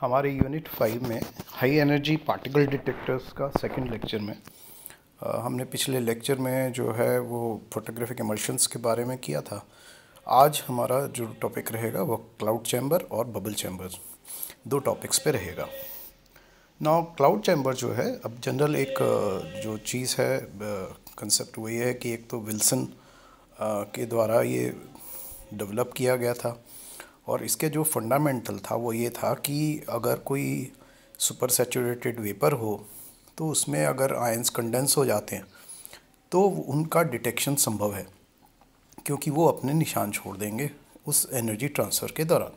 हमारे unit five में high energy particle detectors का सेकंड लेक्चर में आ, हमने पिछले लेक्चर में जो है वो फोटोग्राफिक इमर्शंस के बारे में किया था आज हमारा जो टॉपिक रहेगा वो क्लाउड चैम्बर और बबल चैम्बर दो टॉपिक्स पे रहेगा ना क्लाउड चैम्बर जो है अब जनरल एक जो चीज़ है कंसेप्ट वही है कि एक तो विल्सन के द्वारा ये डेवलप किया गया था और इसके जो फंडामेंटल था वो ये था कि अगर कोई सुपर सेचूरेटेड वेपर हो तो उसमें अगर आयंस कंडेंस हो जाते हैं तो उनका डिटेक्शन संभव है क्योंकि वो अपने निशान छोड़ देंगे उस एनर्जी ट्रांसफ़र के दौरान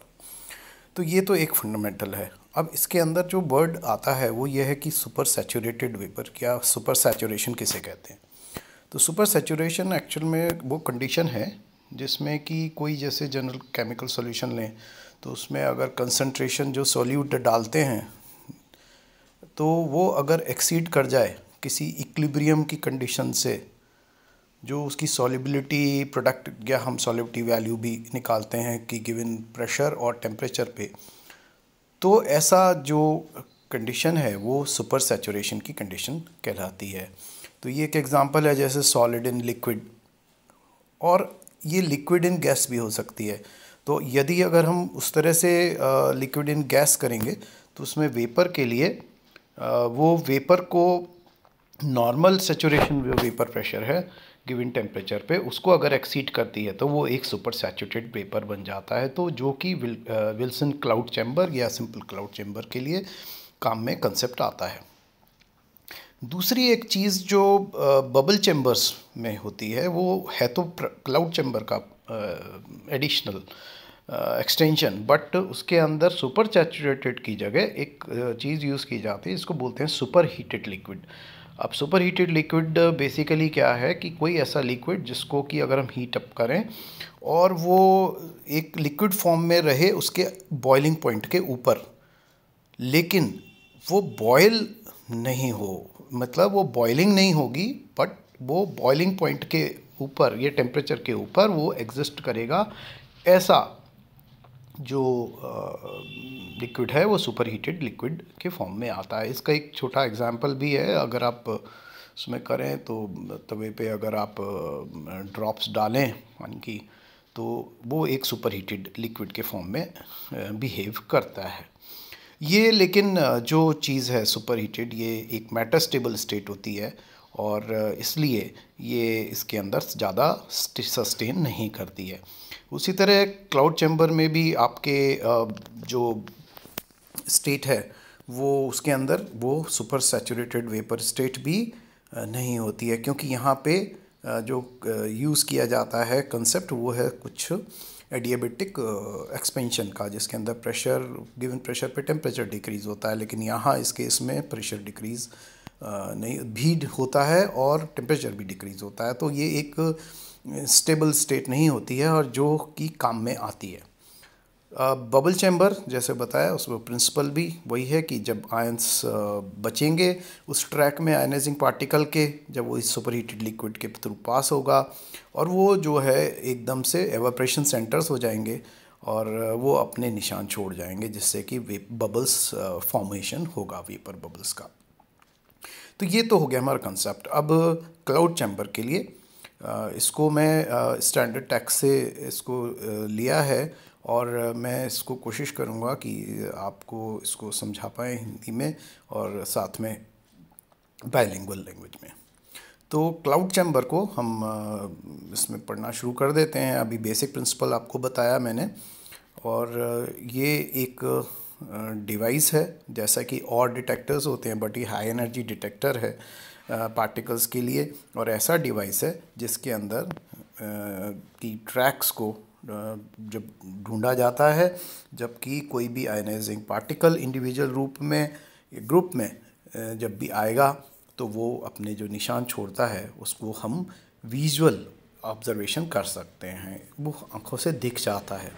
तो ये तो एक फंडामेंटल है अब इसके अंदर जो वर्ड आता है वो ये है कि सुपर सेचूरेटेड वेपर क्या सुपर सैचुरेशन किसे कहते हैं तो सुपर सेचुरेशन एक्चुअल में वो कंडीशन है जिसमें कि कोई जैसे जनरल केमिकल सॉल्यूशन लें तो उसमें अगर कंसंट्रेशन जो सॉल्यूट डालते हैं तो वो अगर एक्सीड कर जाए किसी इक्लिब्रियम की कंडीशन से जो उसकी सॉलिबिलिटी प्रोडक्ट या हम सॉलिबिलिटी वैल्यू भी निकालते हैं कि गिवन प्रेशर और टेम्परेचर पे तो ऐसा जो कंडीशन है वो सुपर सेचुरेशन की कंडीशन कहलाती है तो ये एक एग्ज़ाम्पल है जैसे सॉलिड इन लिक्विड और ये लिक्विड इन गैस भी हो सकती है तो यदि अगर हम उस तरह से लिक्विड इन गैस करेंगे तो उसमें वेपर के लिए आ, वो वेपर को नॉर्मल सेचुरेशन जो वेपर प्रेशर है गिविन टेम्परेचर पे उसको अगर एक्सीड करती है तो वो एक सुपर सैचुरेटेड वेपर बन जाता है तो जो कि विल्सन क्लाउड चैम्बर या सिंपल क्लाउड चैम्बर के लिए काम में कंसेप्ट आता है दूसरी एक चीज़ जो बबल चैम्बर्स में होती है वो है तो क्लाउड चैम्बर का एडिशनल एक्सटेंशन बट उसके अंदर सुपर सैचुरेटेड की जगह एक चीज़ यूज़ की जाती है इसको बोलते हैं सुपर हीटेड लिक्विड अब सुपर हीटेड लिक्विड बेसिकली क्या है कि कोई ऐसा लिक्विड जिसको कि अगर हम हीट अप करें और वो एक लिक्विड फॉर्म में रहे उसके बॉइलिंग पॉइंट के ऊपर लेकिन वो बॉयल नहीं हो मतलब वो बॉइलिंग नहीं होगी बट वो बॉइलिंग पॉइंट के ऊपर ये टेम्परेचर के ऊपर वो एग्जिस्ट करेगा ऐसा जो लिक्विड है वो सुपर हीटेड लिक्विड के फॉर्म में आता है इसका एक छोटा एग्जाम्पल भी है अगर आप उसमें करें तो तवे पे अगर आप ड्रॉप्स डालें पानी की तो वो एक सुपर हीटेड लिक्विड के फॉर्म में बिहेव करता है ये लेकिन जो चीज़ है सुपर हीटेड ये एक मैटर स्टेबल स्टेट होती है और इसलिए ये इसके अंदर ज़्यादा सस्टेन नहीं करती है उसी तरह क्लाउड चैम्बर में भी आपके जो स्टेट है वो उसके अंदर वो सुपर सैचुरेटेड वेपर स्टेट भी नहीं होती है क्योंकि यहाँ पे जो यूज़ किया जाता है कंसेप्ट वो है कुछ एडियाबिटिक एक्सपेंशन uh, का जिसके अंदर प्रेशर गिवन प्रेशर पे टेम्परेचर डिक्रीज़ होता है लेकिन यहाँ इस केस में प्रेशर डिक्रीज़ uh, नहीं भी होता है और टेम्परेचर भी डिक्रीज़ होता है तो ये एक स्टेबल uh, स्टेट नहीं होती है और जो कि काम में आती है बबल चैम्बर जैसे बताया उसमें प्रिंसिपल भी वही है कि जब आयंस बचेंगे उस ट्रैक में आयनाइजिंग पार्टिकल के जब वो इस सुपर हीटेड लिक्विड के थ्रू पास होगा और वो जो है एकदम से एवाप्रेशन सेंटर्स हो जाएंगे और वो अपने निशान छोड़ जाएंगे जिससे कि बबल्स फॉर्मेशन होगा वेपर बबल्स का तो ये तो हो गया हमारा कंसेप्ट अब क्लाउड चैम्बर के लिए इसको मैं स्टैंडर्ड टैक्स से इसको लिया है और मैं इसको कोशिश करूँगा कि आपको इसको समझा पाए हिंदी में और साथ में बायलिंगुअल लैंग्वेज में तो क्लाउड चैम्बर को हम इसमें पढ़ना शुरू कर देते हैं अभी बेसिक प्रिंसिपल आपको बताया मैंने और ये एक डिवाइस है जैसा कि और डिटेक्टर्स होते हैं बट ये हाई एनर्जी डिटेक्टर है पार्टिकल्स के लिए और ऐसा डिवाइस है जिसके अंदर की ट्रैक्स को जब ढूंढा जाता है जबकि कोई भी आयनाइजिंग पार्टिकल इंडिविजुअल रूप में ग्रुप में जब भी आएगा तो वो अपने जो निशान छोड़ता है उसको हम विजुअल ऑब्जर्वेशन कर सकते हैं वो आँखों से दिख जाता है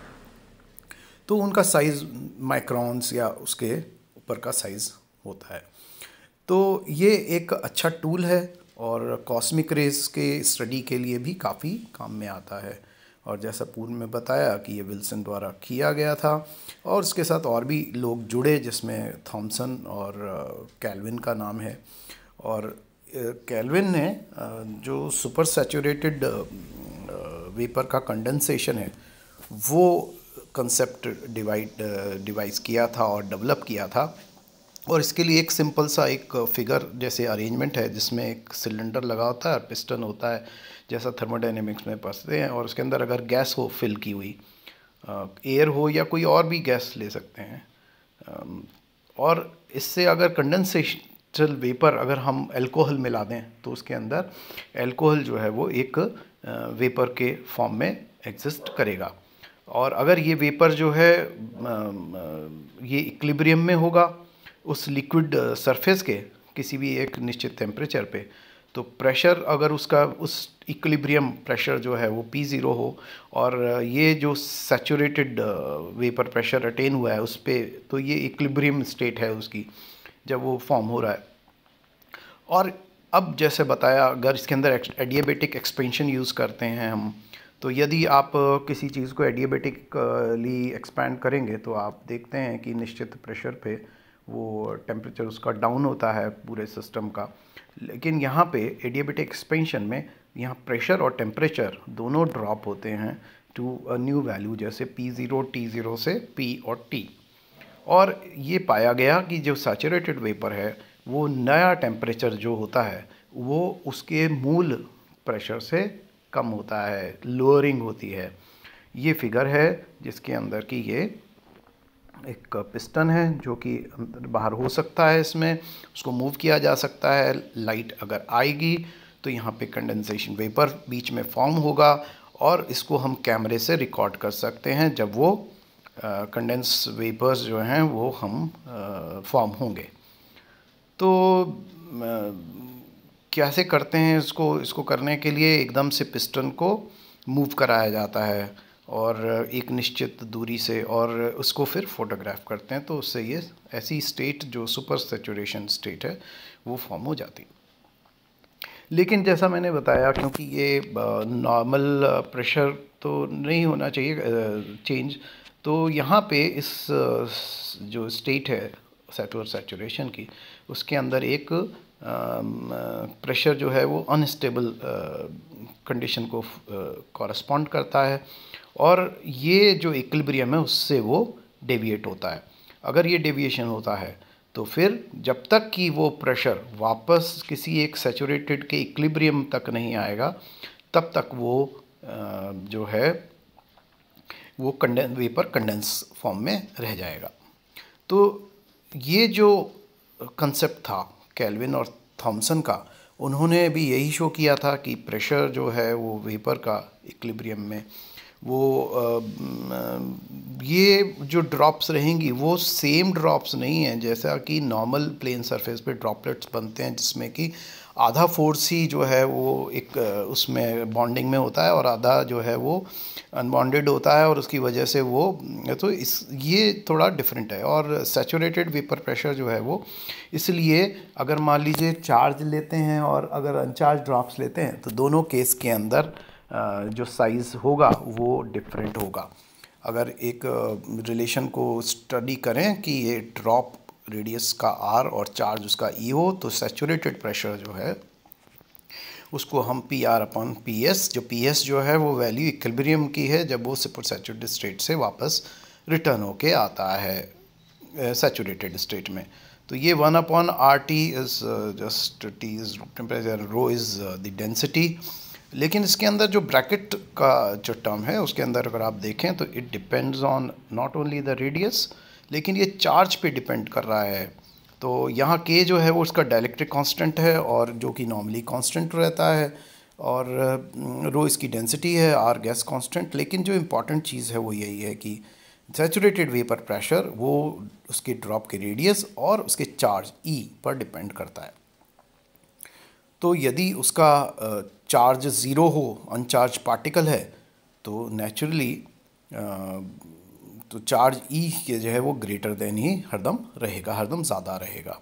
तो उनका साइज़ माइक्रॉन्स या उसके ऊपर का साइज़ होता है तो ये एक अच्छा टूल है और कॉस्मिक रेज के स्टडी के लिए भी काफ़ी काम में आता है और जैसा पूर्व में बताया कि ये विल्सन द्वारा किया गया था और उसके साथ और भी लोग जुड़े जिसमें थॉमसन और कैलविन का नाम है और कैलविन ने जो सुपर सैचुरेटेड वेपर का कंडेंसेशन है वो कंसेप्ट डिवाइड डिवाइस किया था और डेवलप किया था और इसके लिए एक सिंपल सा एक फिगर जैसे अरेंजमेंट है जिसमें एक सिलेंडर लगा होता है और पिस्टन होता है जैसा थर्मोडाइनमिक्स में पसते हैं और उसके अंदर अगर गैस हो फिल की हुई एयर हो या कोई और भी गैस ले सकते हैं और इससे अगर कंडेंसेशनल वेपर अगर हम अल्कोहल मिला दें तो उसके अंदर अल्कोहल जो है वो एक वेपर के फॉर्म में एग्जिस्ट करेगा और अगर ये वेपर जो है ये इक्लिब्रियम में होगा उस लिक्विड सरफेस के किसी भी एक निश्चित टेम्परेचर पे तो प्रेशर अगर उसका उस इक्विलिब्रियम प्रेशर जो है वो पी ज़ीरो हो और ये जो सेचूरेटेड वेपर प्रेशर अटेन हुआ है उस पर तो ये इक्विलिब्रियम स्टेट है उसकी जब वो फॉर्म हो रहा है और अब जैसे बताया अगर इसके अंदर एडियाबेटिक एक्सपेंशन यूज़ करते हैं हम तो यदि आप किसी चीज़ को एडियाबेटिकली एक्सपैंड करेंगे तो आप देखते हैं कि निश्चित प्रेशर पे वो टेम्परेचर उसका डाउन होता है पूरे सिस्टम का लेकिन यहाँ पे एडियाबेटिक एक्सपेंशन में यहाँ प्रेशर और टेम्परेचर दोनों ड्रॉप होते हैं टू अ न्यू वैल्यू जैसे पी ज़ीरो टी ज़ीरो से पी और टी और ये पाया गया कि जो सैचुरेटेड वेपर है वो नया टेम्परेचर जो होता है वो उसके मूल प्रेशर से कम होता है लोअरिंग होती है ये फिगर है जिसके अंदर की ये एक पिस्टन है जो कि अंदर बाहर हो सकता है इसमें उसको मूव किया जा सकता है लाइट अगर आएगी तो यहाँ पे कंडेंसेशन वेपर बीच में फॉर्म होगा और इसको हम कैमरे से रिकॉर्ड कर सकते हैं जब वो कंडेंस वेपर्स जो हैं वो हम फॉर्म होंगे तो कैसे करते हैं इसको इसको करने के लिए एकदम से पिस्टन को मूव कराया जाता है और एक निश्चित दूरी से और उसको फिर फोटोग्राफ करते हैं तो उससे ये ऐसी स्टेट जो सुपर सेचुरेशन स्टेट है वो फॉर्म हो जाती है लेकिन जैसा मैंने बताया क्योंकि ये नॉर्मल प्रेशर तो नहीं होना चाहिए चेंज तो यहाँ पे इस जो स्टेट है सेटोर सेचुरेशन की उसके अंदर एक प्रेशर जो है वो अनस्टेबल कंडीशन को कॉरस्पॉन्ड करता है और ये जो इक्लिब्रियम है उससे वो डेविएट होता है अगर ये डेविएशन होता है तो फिर जब तक कि वो प्रेशर वापस किसी एक सेचूरेटेड के इक्लिब्रियम तक नहीं आएगा तब तक वो जो है वो कंडेंस वेपर कंडेंस फॉर्म में रह जाएगा तो ये जो कंसेप्ट था कैलविन और थॉमसन का उन्होंने भी यही शो किया था कि प्रेशर जो है वो वेपर का इक्लिब्रियम में वो ये जो ड्रॉप्स रहेंगी वो सेम ड्रॉप्स नहीं हैं जैसा कि नॉर्मल प्लेन सरफेस पे ड्रॉपलेट्स बनते हैं जिसमें कि आधा फोर्स ही जो है वो एक उसमें बॉन्डिंग में होता है और आधा जो है वो अनबॉन्डेड होता है और उसकी वजह से वो तो इस ये थोड़ा डिफरेंट है और सेचूरेटेड वेपर प्रेशर जो है वो इसलिए अगर मान लीजिए चार्ज लेते हैं और अगर अनचार्ज ड्रॉप्स लेते हैं तो दोनों केस के अंदर जो साइज़ होगा वो डिफरेंट होगा अगर एक रिलेशन को स्टडी करें कि ये ड्रॉप रेडियस का आर और चार्ज उसका ई e हो तो सेचूरेटेड प्रेशर जो है उसको हम P R upon P S जो पी एस जो है वो वैल्यू इक्लिब्रियम की है जब वो सेचूरेटेड स्टेट से वापस रिटर्न होके आता है सेचूरेटेड स्टेट में तो ये one upon R T is just T is temperature rho is the density लेकिन इसके अंदर जो ब्रैकेट का जो टर्म है उसके अंदर अगर आप देखें तो it depends on not only the radius लेकिन ये चार्ज पे डिपेंड कर रहा है तो यहाँ के जो है वो उसका डायलेक्ट्रिक कांस्टेंट है और जो कि नॉर्मली कांस्टेंट रहता है और रो इसकी डेंसिटी है आर गैस कांस्टेंट लेकिन जो इम्पॉर्टेंट चीज़ है वो यही है कि सेचुरेटेड वेपर प्रेशर वो उसके ड्रॉप के रेडियस और उसके चार्ज ई e पर डिपेंड करता है तो यदि उसका चार्ज ज़ीरो हो अनचार्ज पार्टिकल है तो नेचुरली तो चार्ज ई e के जो है वो ग्रेटर देन ही हरदम रहेगा हरदम ज़्यादा रहेगा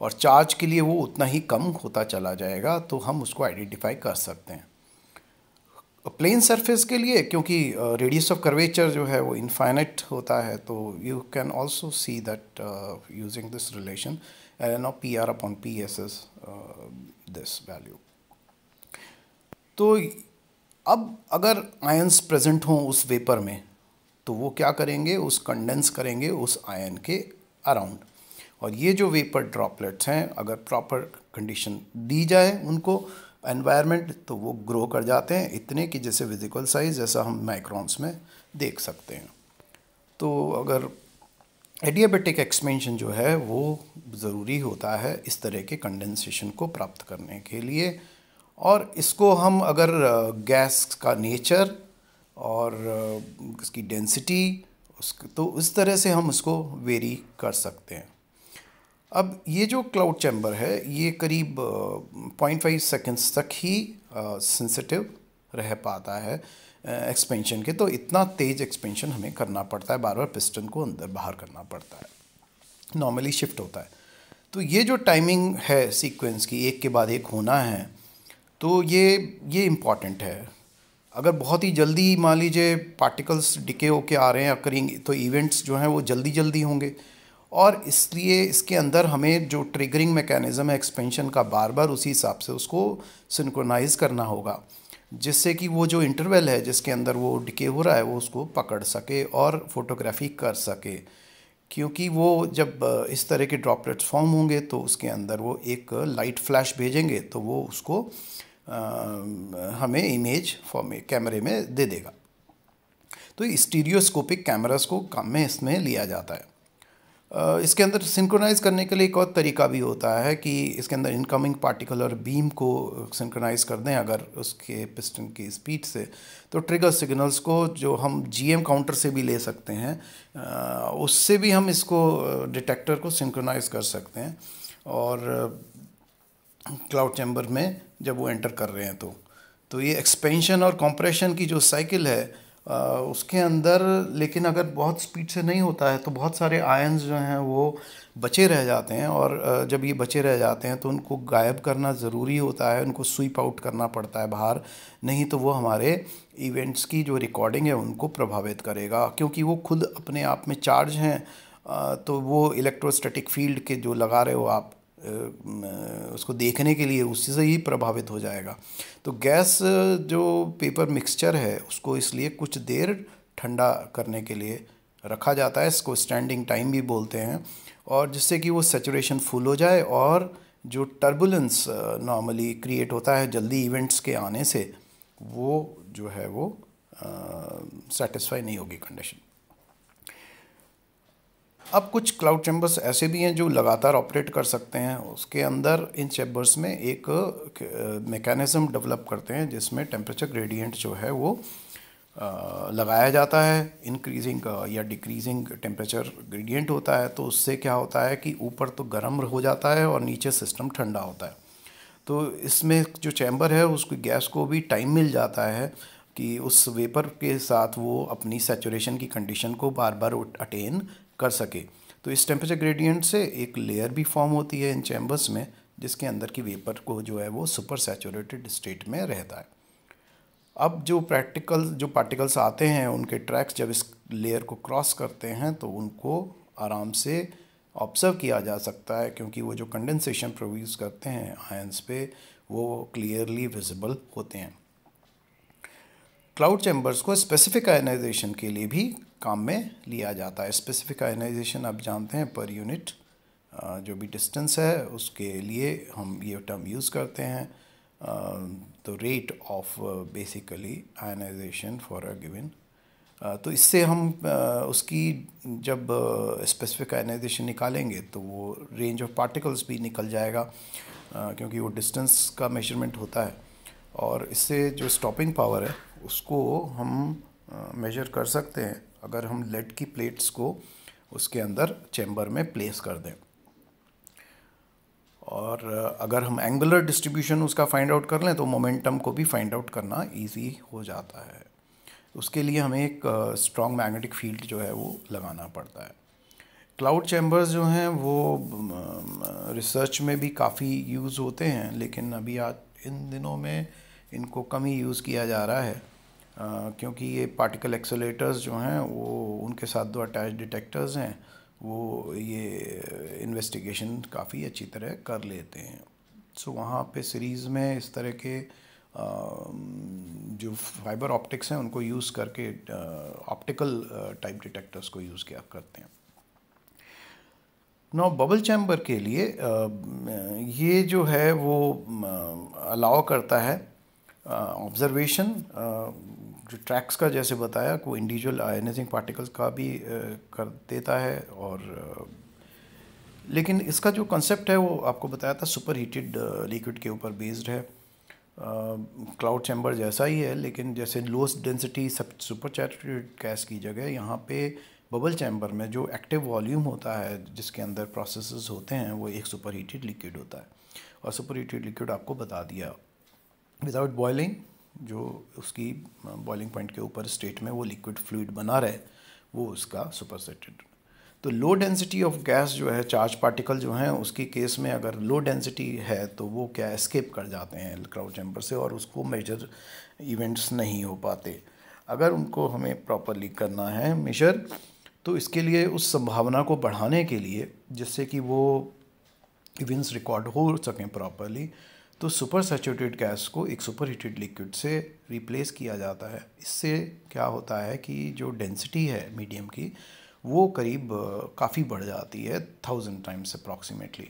और चार्ज के लिए वो उतना ही कम होता चला जाएगा तो हम उसको आइडेंटिफाई कर सकते हैं प्लेन सरफेस के लिए क्योंकि रेडियस ऑफ कर्वेचर जो है वो इनफाइनाइट होता है तो you can also see that using this relation N of P R upon P S S this value तो अब अगर आयंस प्रेजेंट हों उस वेपर में तो वो क्या करेंगे उस कंडेंस करेंगे उस आयन के अराउंड और ये जो वेपर ड्रॉपलेट्स हैं अगर प्रॉपर कंडीशन दी जाए उनको एनवायरनमेंट तो वो ग्रो कर जाते हैं इतने कि जैसे विजिकल साइज़ जैसा हम माइक्रोन्स में देख सकते हैं तो अगर एडियाबेटिक एक्सपेंशन जो है वो ज़रूरी होता है इस तरह के कंडेंसेशन को प्राप्त करने के लिए और इसको हम अगर गैस का नेचर और इसकी डेंसिटी उस तो इस तरह से हम इसको वेरी कर सकते हैं अब ये जो क्लाउड चैम्बर है ये करीब पॉइंट फाइव सेकेंड्स तक ही सेंसिटिव रह पाता है एक्सपेंशन के तो इतना तेज़ एक्सपेंशन हमें करना पड़ता है बार बार पिस्टन को अंदर बाहर करना पड़ता है नॉर्मली शिफ्ट होता है तो ये जो टाइमिंग है सीक्वेंस की एक के बाद एक होना है तो ये ये इम्पॉर्टेंट है अगर बहुत ही जल्दी मान लीजिए पार्टिकल्स डिके होके आ रहे हैं करेंगे तो इवेंट्स जो हैं वो जल्दी जल्दी होंगे और इसलिए इसके अंदर हमें जो ट्रिगरिंग मैकेनिज़्म है एक्सपेंशन का बार बार उसी हिसाब से उसको सिंक्रोनाइज़ करना होगा जिससे कि वो जो इंटरवल है जिसके अंदर वो डिके हो रहा है वो उसको पकड़ सके और फोटोग्राफी कर सके क्योंकि वो जब इस तरह के ड्रॉपलेट्स फॉर्म होंगे तो उसके अंदर वो एक लाइट फ्लैश भेजेंगे तो वो उसको आ, हमें इमेज फॉर्म कैमरे में दे देगा तो स्टीरियोस्कोपिक कैमरास को काम में इसमें लिया जाता है इसके अंदर सिंक्रोनाइज़ करने के लिए एक और तरीका भी होता है कि इसके अंदर इनकमिंग और बीम को सिंक्रोनाइज़ कर दें अगर उसके पिस्टन की स्पीड से तो ट्रिगर सिग्नल्स को जो हम जीएम काउंटर से भी ले सकते हैं उससे भी हम इसको डिटेक्टर को सिंक्रोनाइज़ कर सकते हैं और क्लाउड चैम्बर में जब वो एंटर कर रहे हैं तो तो ये एक्सपेंशन और कॉम्प्रेशन की जो साइकिल है उसके अंदर लेकिन अगर बहुत स्पीड से नहीं होता है तो बहुत सारे आयन्स जो हैं वो बचे रह जाते हैं और जब ये बचे रह जाते हैं तो उनको गायब करना ज़रूरी होता है उनको स्वीप आउट करना पड़ता है बाहर नहीं तो वो हमारे इवेंट्स की जो रिकॉर्डिंग है उनको प्रभावित करेगा क्योंकि वो खुद अपने आप में चार्ज हैं तो वो इलेक्ट्रोस्टैटिक फील्ड के जो लगा रहे हो आप उसको देखने के लिए उससे से ही प्रभावित हो जाएगा तो गैस जो पेपर मिक्सचर है उसको इसलिए कुछ देर ठंडा करने के लिए रखा जाता है इसको स्टैंडिंग टाइम भी बोलते हैं और जिससे कि वो सेचुरेशन फुल हो जाए और जो टर्बुलेंस नॉर्मली क्रिएट होता है जल्दी इवेंट्स के आने से वो जो है वो सेटिस्फाई नहीं होगी कंडीशन अब कुछ क्लाउड चैम्बर्स ऐसे भी हैं जो लगातार ऑपरेट कर सकते हैं उसके अंदर इन चैम्बर्स में एक मेकैनिज़्म डेवलप करते हैं जिसमें टेम्परेचर ग्रेडियंट जो है वो लगाया जाता है इंक्रीजिंग या डिक्रीजिंग टेम्परेचर ग्रेडियंट होता है तो उससे क्या होता है कि ऊपर तो गर्म हो जाता है और नीचे सिस्टम ठंडा होता है तो इसमें जो चैम्बर है उसकी गैस को भी टाइम मिल जाता है कि उस वेपर के साथ वो अपनी सेचुरेशन की कंडीशन को बार बार अटेन कर सके तो इस टेम्परेचर ग्रेडियंट से एक लेयर भी फॉर्म होती है इन चैम्बर्स में जिसके अंदर की वेपर को जो है वो सुपर सैचुरेटेड स्टेट में रहता है अब जो प्रैक्टिकल जो पार्टिकल्स आते हैं उनके ट्रैक्स जब इस लेयर को क्रॉस करते हैं तो उनको आराम से ऑब्जर्व किया जा सकता है क्योंकि वो जो कंडेंसेशन प्रोड्यूस करते हैं आयंस पे वो क्लियरली विजिबल होते हैं क्लाउड चैम्बर्स को स्पेसिफिक आयनाइजेशन के लिए भी काम में लिया जाता है स्पेसिफिक आयनाइजेशन आप जानते हैं पर यूनिट जो भी डिस्टेंस है उसके लिए हम ये टर्म यूज़ करते हैं तो rate of basically ionisation for a given तो इससे हम उसकी जब स्पेसिफिक आयनाइजेशन निकालेंगे तो वो रेंज ऑफ पार्टिकल्स भी निकल जाएगा क्योंकि वो डिस्टेंस का मेजरमेंट होता है और इससे जो स्टॉपिंग पावर है उसको हम मेजर कर सकते हैं अगर हम लेड की प्लेट्स को उसके अंदर चैम्बर में प्लेस कर दें और अगर हम एंगुलर डिस्ट्रीब्यूशन उसका फाइंड आउट कर लें तो मोमेंटम को भी फाइंड आउट करना इजी हो जाता है उसके लिए हमें एक स्ट्रॉन्ग मैग्नेटिक फील्ड जो है वो लगाना पड़ता है क्लाउड चैम्बर्स जो हैं वो रिसर्च में भी काफ़ी यूज़ होते हैं लेकिन अभी आज इन दिनों में इनको कम ही यूज़ किया जा रहा है क्योंकि ये पार्टिकल एक्सेलेटर्स जो हैं वो उनके साथ दो अटैच डिटेक्टर्स हैं वो ये इन्वेस्टिगेशन काफ़ी अच्छी तरह कर लेते हैं सो वहाँ पे सीरीज़ में इस तरह के जो फाइबर ऑप्टिक्स हैं उनको यूज़ करके ऑप्टिकल टाइप डिटेक्टर्स को यूज़ किया करते हैं नो बबल चैम्बर के लिए ये जो है वो अलाउ करता है ऑब्जर्वेशन जो ट्रैक्स का जैसे बताया वो इंडिविजुअल आयनाइजिंग पार्टिकल्स का भी कर देता है और लेकिन इसका जो कंसेप्ट है वो आपको बताया था सुपर हीटेड लिक्विड के ऊपर बेस्ड है क्लाउड चैम्बर जैसा ही है लेकिन जैसे लोस्ट डेंसिटी सब सुपर चैटेड गैस की जगह यहाँ पे बबल चैम्बर में जो एक्टिव वॉल्यूम होता है जिसके अंदर प्रोसेसेस होते हैं वो एक सुपर हीटेड लिक्विड होता है और सुपर हीटेड लिक्विड आपको बता दिया विदाउट बॉयलिंग जो उसकी बॉइलिंग पॉइंट के ऊपर स्टेट में वो लिक्विड फ्लूड बना रहे वो उसका सुपरसेटेड तो लो डेंसिटी ऑफ गैस जो है चार्ज पार्टिकल जो हैं उसकी केस में अगर लो डेंसिटी है तो वो क्या एस्केप कर जाते हैं क्राउड चैम्बर से और उसको मेजर इवेंट्स नहीं हो पाते अगर उनको हमें प्रॉपरली करना है मेजर तो इसके लिए उस संभावना को बढ़ाने के लिए जिससे कि वो इवेंट्स रिकॉर्ड हो सकें प्रॉपरली तो सुपर सेचुरेटेड गैस को एक सुपर हीटेड लिक्विड से रिप्लेस किया जाता है इससे क्या होता है कि जो डेंसिटी है मीडियम की वो करीब काफ़ी बढ़ जाती है थाउजेंड टाइम्स अप्रॉक्सीमेटली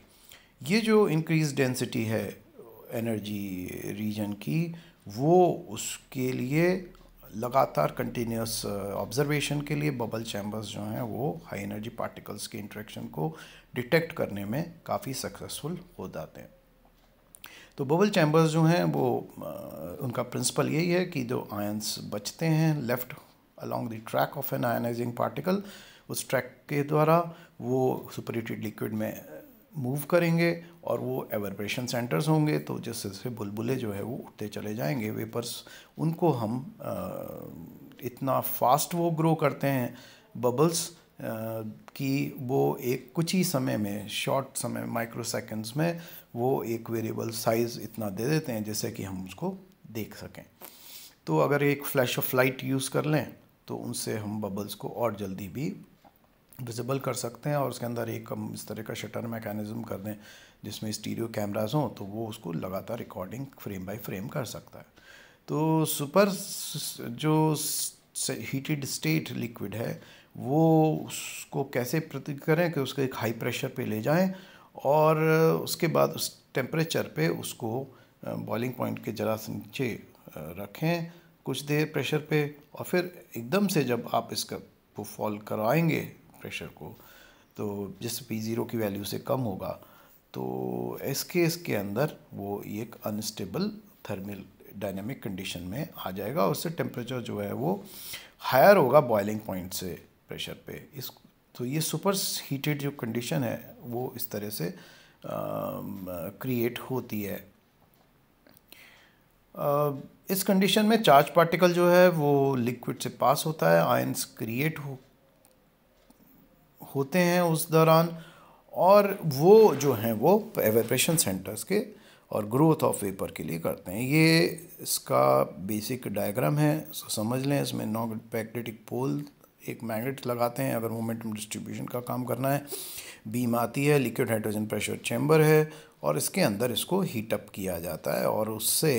ये जो इंक्रीज डेंसिटी है एनर्जी रीजन की वो उसके लिए लगातार कंटिन्यूस ऑब्जर्वेशन के लिए बबल चैम्बर्स जो हैं वो हाई एनर्जी पार्टिकल्स के इंट्रैक्शन को डिटेक्ट करने में काफ़ी सक्सेसफुल हो जाते हैं तो बबल चैम्बर्स जो हैं वो उनका प्रिंसिपल यही है कि जो आयंस बचते हैं left along the track of an ionising particle उस ट्रैक के द्वारा वो सुपरेटेड लिक्विड में मूव करेंगे और वो एवरब्रेशन सेंटर्स होंगे तो जिससे बुलबुले जो है वो उठते चले जाएंगे वेपर्स उनको हम आ, इतना फास्ट वो ग्रो करते हैं बबल्स कि वो एक कुछ ही समय में शॉर्ट समय माइक्रो सेकेंड्स में वो एक वेरिएबल साइज़ इतना दे देते हैं जैसे कि हम उसको देख सकें तो अगर एक फ्लैश ऑफ लाइट यूज़ कर लें तो उनसे हम बबल्स को और जल्दी भी विजिबल कर सकते हैं और उसके अंदर एक हम इस तरह का शटर मैकेनिज़्म कर दें जिसमें स्टीरियो कैमराज हों तो वो उसको लगातार रिकॉर्डिंग फ्रेम बाय फ्रेम कर सकता है तो सुपर जो हीटेड स्टेट लिक्विड है वो उसको कैसे प्रति करें कि उसको एक हाई प्रेशर पे ले जाएं और उसके बाद उस टेम्परेचर पे उसको बॉइलिंग पॉइंट के ज़रा से नीचे रखें कुछ देर प्रेशर पे और फिर एकदम से जब आप इसका फॉल करवाएंगे प्रेशर को तो जिस पी ज़ीरो की वैल्यू से कम होगा तो इस केस के अंदर वो एक अनस्टेबल थर्मल डायनेमिक कंडीशन में आ जाएगा उससे टेम्परेचर जो है वो हायर होगा बॉइलिंग पॉइंट से प्रेशर पे इस तो ये सुपर हीटेड जो कंडीशन है वो इस तरह से क्रिएट होती है आ, इस कंडीशन में चार्ज पार्टिकल जो है वो लिक्विड से पास होता है आयंस क्रिएट हो होते हैं उस दौरान और वो जो हैं वो एवेपरेशन सेंटर्स के और ग्रोथ ऑफ वेपर के लिए करते हैं ये इसका बेसिक डायग्राम है सो समझ लें इसमें नॉन पैक्टेटिक पोल एक मैग्नेट लगाते हैं अगर मोमेंटम डिस्ट्रीब्यूशन का काम करना है बीम आती है लिक्विड हाइड्रोजन प्रेशर चैम्बर है और इसके अंदर इसको हीटअप किया जाता है और उससे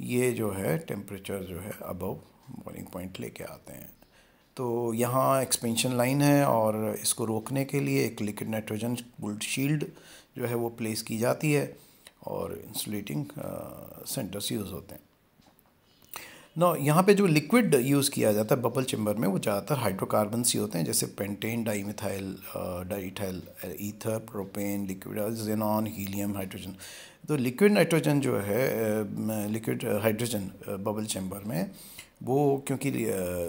ये जो है टेम्परेचर जो है अबव बॉइलिंग पॉइंट लेके आते हैं तो यहाँ एक्सपेंशन लाइन है और इसको रोकने के लिए एक लिक्विड नाइट्रोजन बुल्ट शील्ड जो है वो प्लेस की जाती है और इंसुलेटिंग सेंटर्स यूज़ होते हैं ना यहाँ पे जो लिक्विड यूज़ किया जाता है बबल चेम्बर में वो ज़्यादातर हाइड्रोकार्बन ही होते हैं जैसे pentane dimethyl diethyl ether propane liquid xenon helium hydrogen तो लिक्विड नाइट्रोजन जो है लिक्विड हाइड्रोजन बबल चेम्बर में वो क्योंकि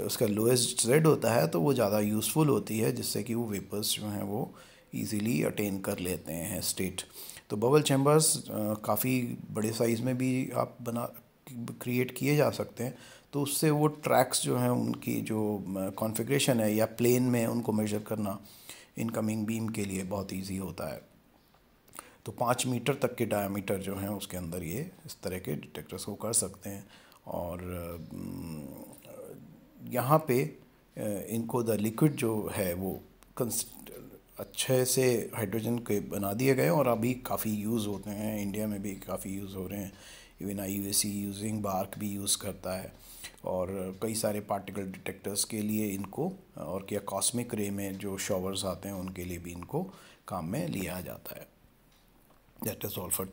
उसका लोएस्ट रेड होता है तो वो ज़्यादा यूज़फुल होती है जिससे कि वो वेपर्स जो हैं वो ईज़िली अटेन कर लेते हैं स्टेट तो बबल चैम्बर्स काफ़ी बड़े साइज़ में भी आप बना क्रिएट किए जा सकते हैं तो उससे वो ट्रैक्स जो हैं उनकी जो कॉन्फ़िगरेशन है या प्लेन में उनको मेजर करना इनकमिंग बीम के लिए बहुत ईजी होता है तो पाँच मीटर तक के डायमीटर जो हैं उसके अंदर ये इस तरह के डिटेक्टर्स को कर सकते हैं और यहाँ पे इनको द लिक्विड जो है वो अच्छे से हाइड्रोजन के बना दिए गए और अभी काफ़ी यूज़ होते हैं इंडिया में भी काफ़ी यूज़ हो रहे हैं इवन आई यूजिंग बार्क भी यूज़ करता है और कई सारे पार्टिकल डिटेक्टर्स के लिए इनको और क्या कॉस्मिक रे में जो शॉवर्स आते हैं उनके लिए भी इनको काम में लिया जाता है दैट इज़ ऑल फॉर